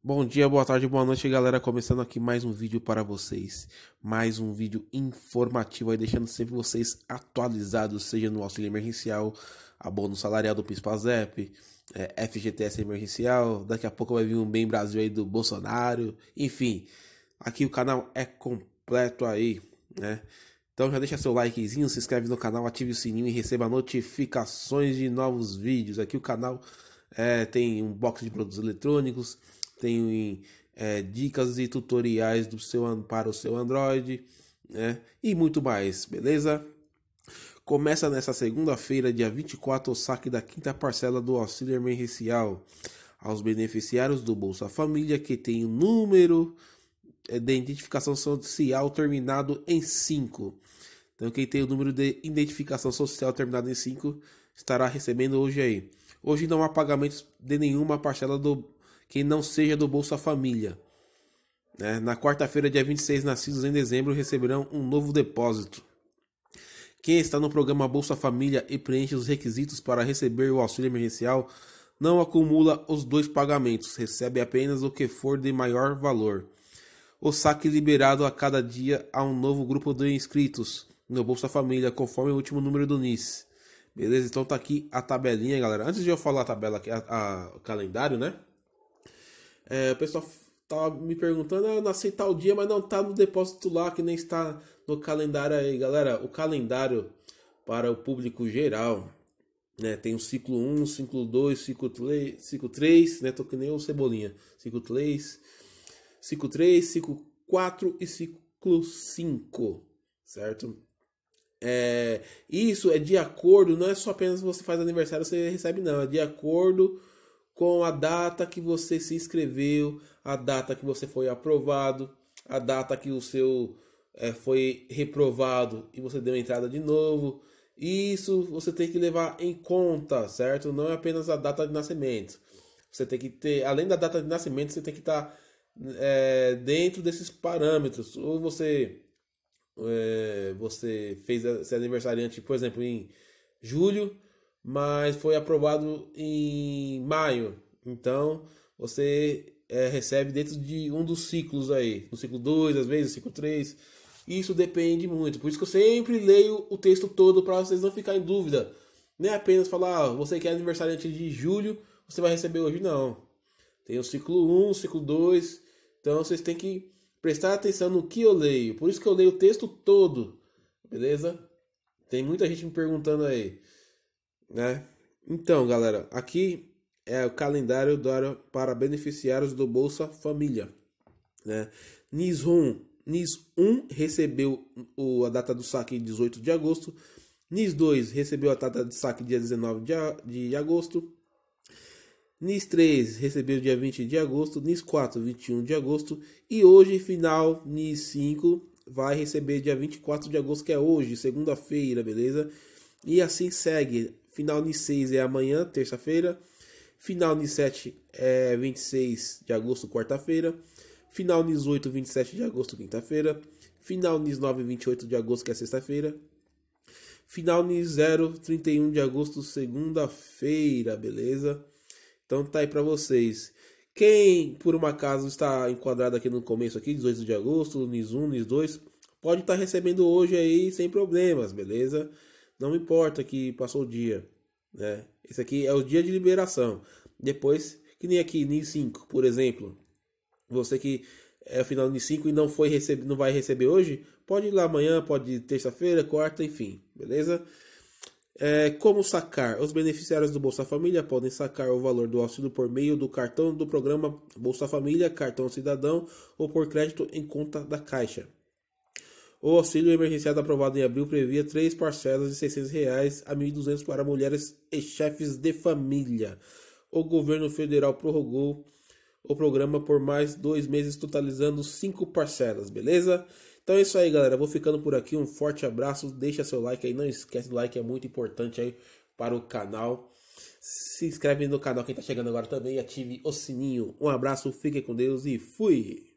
Bom dia, boa tarde, boa noite, galera. Começando aqui mais um vídeo para vocês. Mais um vídeo informativo aí, deixando sempre vocês atualizados, seja no auxílio emergencial, abono salarial do PISPAZEP, é, FGTS emergencial. Daqui a pouco vai vir um Bem Brasil aí do Bolsonaro. Enfim, aqui o canal é completo aí, né? Então já deixa seu likezinho, se inscreve no canal, ative o sininho e receba notificações de novos vídeos. Aqui o canal é, tem um box de produtos eletrônicos tem é, dicas e tutoriais do seu, para o seu Android né? e muito mais, beleza? Começa nesta segunda-feira, dia 24, o saque da quinta parcela do auxílio emergencial aos beneficiários do Bolsa Família que tem o número é, de identificação social terminado em 5. Então, quem tem o número de identificação social terminado em 5 estará recebendo hoje aí. Hoje não há pagamentos de nenhuma parcela do quem não seja do Bolsa Família. Né? Na quarta-feira, dia 26, nascidos em dezembro, receberão um novo depósito. Quem está no programa Bolsa Família e preenche os requisitos para receber o auxílio emergencial não acumula os dois pagamentos, recebe apenas o que for de maior valor. O saque é liberado a cada dia a um novo grupo de inscritos no Bolsa Família, conforme o último número do NIS. Beleza? Então tá aqui a tabelinha, galera. Antes de eu falar a tabela, o calendário, né? É, o pessoal tava me perguntando, ah, eu sei tal dia, mas não tá no depósito lá, que nem está no calendário aí, galera. O calendário para o público geral, né? Tem o ciclo 1, ciclo 2, ciclo 3, ciclo 3, né? Tô que nem o cebolinha. Ciclo 3, ciclo 3, ciclo 4 e ciclo 5, certo? É, isso é de acordo, não é só apenas você faz aniversário você recebe não, é de acordo com a data que você se inscreveu, a data que você foi aprovado, a data que o seu é, foi reprovado e você deu entrada de novo. Isso você tem que levar em conta, certo? Não é apenas a data de nascimento. Você tem que ter, além da data de nascimento, você tem que estar tá, é, dentro desses parâmetros. Ou você é, você fez esse aniversariante, por exemplo, em julho mas foi aprovado em maio. Então você é, recebe dentro de um dos ciclos aí, no ciclo 2, às vezes, ciclo 3. Isso depende muito. Por isso que eu sempre leio o texto todo para vocês não ficarem em dúvida. Nem é apenas falar, ah, você quer aniversário antes de julho, você vai receber hoje. Não. Tem o ciclo 1, um, ciclo 2. Então vocês têm que prestar atenção no que eu leio. Por isso que eu leio o texto todo. Beleza? Tem muita gente me perguntando aí né? Então, galera, aqui é o calendário do, para beneficiários do Bolsa Família, né? NIS 1, NIS 1 recebeu o, a data do saque 18 de agosto, NIS 2 recebeu a data de saque dia 19 de, de agosto, NIS 3 recebeu dia 20 de agosto, NIS 4 21 de agosto e hoje final NIS 5 vai receber dia 24 de agosto, que é hoje, segunda-feira, beleza? E assim segue Final NIS 6 é amanhã, terça-feira. Final NIS 7 é 26 de agosto, quarta-feira. Final NIS 8, 27 de agosto, quinta-feira. Final NIS 9, 28 de agosto, que é sexta-feira. Final NIS 0, 31 de agosto, segunda-feira, beleza? Então tá aí pra vocês. Quem, por um acaso, está enquadrado aqui no começo aqui, 18 de agosto, NIS 1, NIS 2, pode estar tá recebendo hoje aí sem problemas, beleza? Não importa que passou o dia, né? Esse aqui é o dia de liberação. Depois, que nem aqui, NIN 5, por exemplo. Você que é o final de 5 e não foi receber, não vai receber hoje, pode ir lá amanhã, pode ir terça-feira, quarta, enfim, beleza? É, como sacar? Os beneficiários do Bolsa Família podem sacar o valor do auxílio por meio do cartão do programa Bolsa Família, cartão cidadão ou por crédito em conta da Caixa. O auxílio emergencial aprovado em abril previa três parcelas de R$ 600 reais a R$ 1.200 para mulheres e chefes de família. O governo federal prorrogou o programa por mais dois meses, totalizando cinco parcelas, beleza? Então é isso aí, galera. Vou ficando por aqui. Um forte abraço. Deixa seu like aí. Não esquece, do like é muito importante aí para o canal. Se inscreve no canal quem está chegando agora também e ative o sininho. Um abraço, fique com Deus e fui!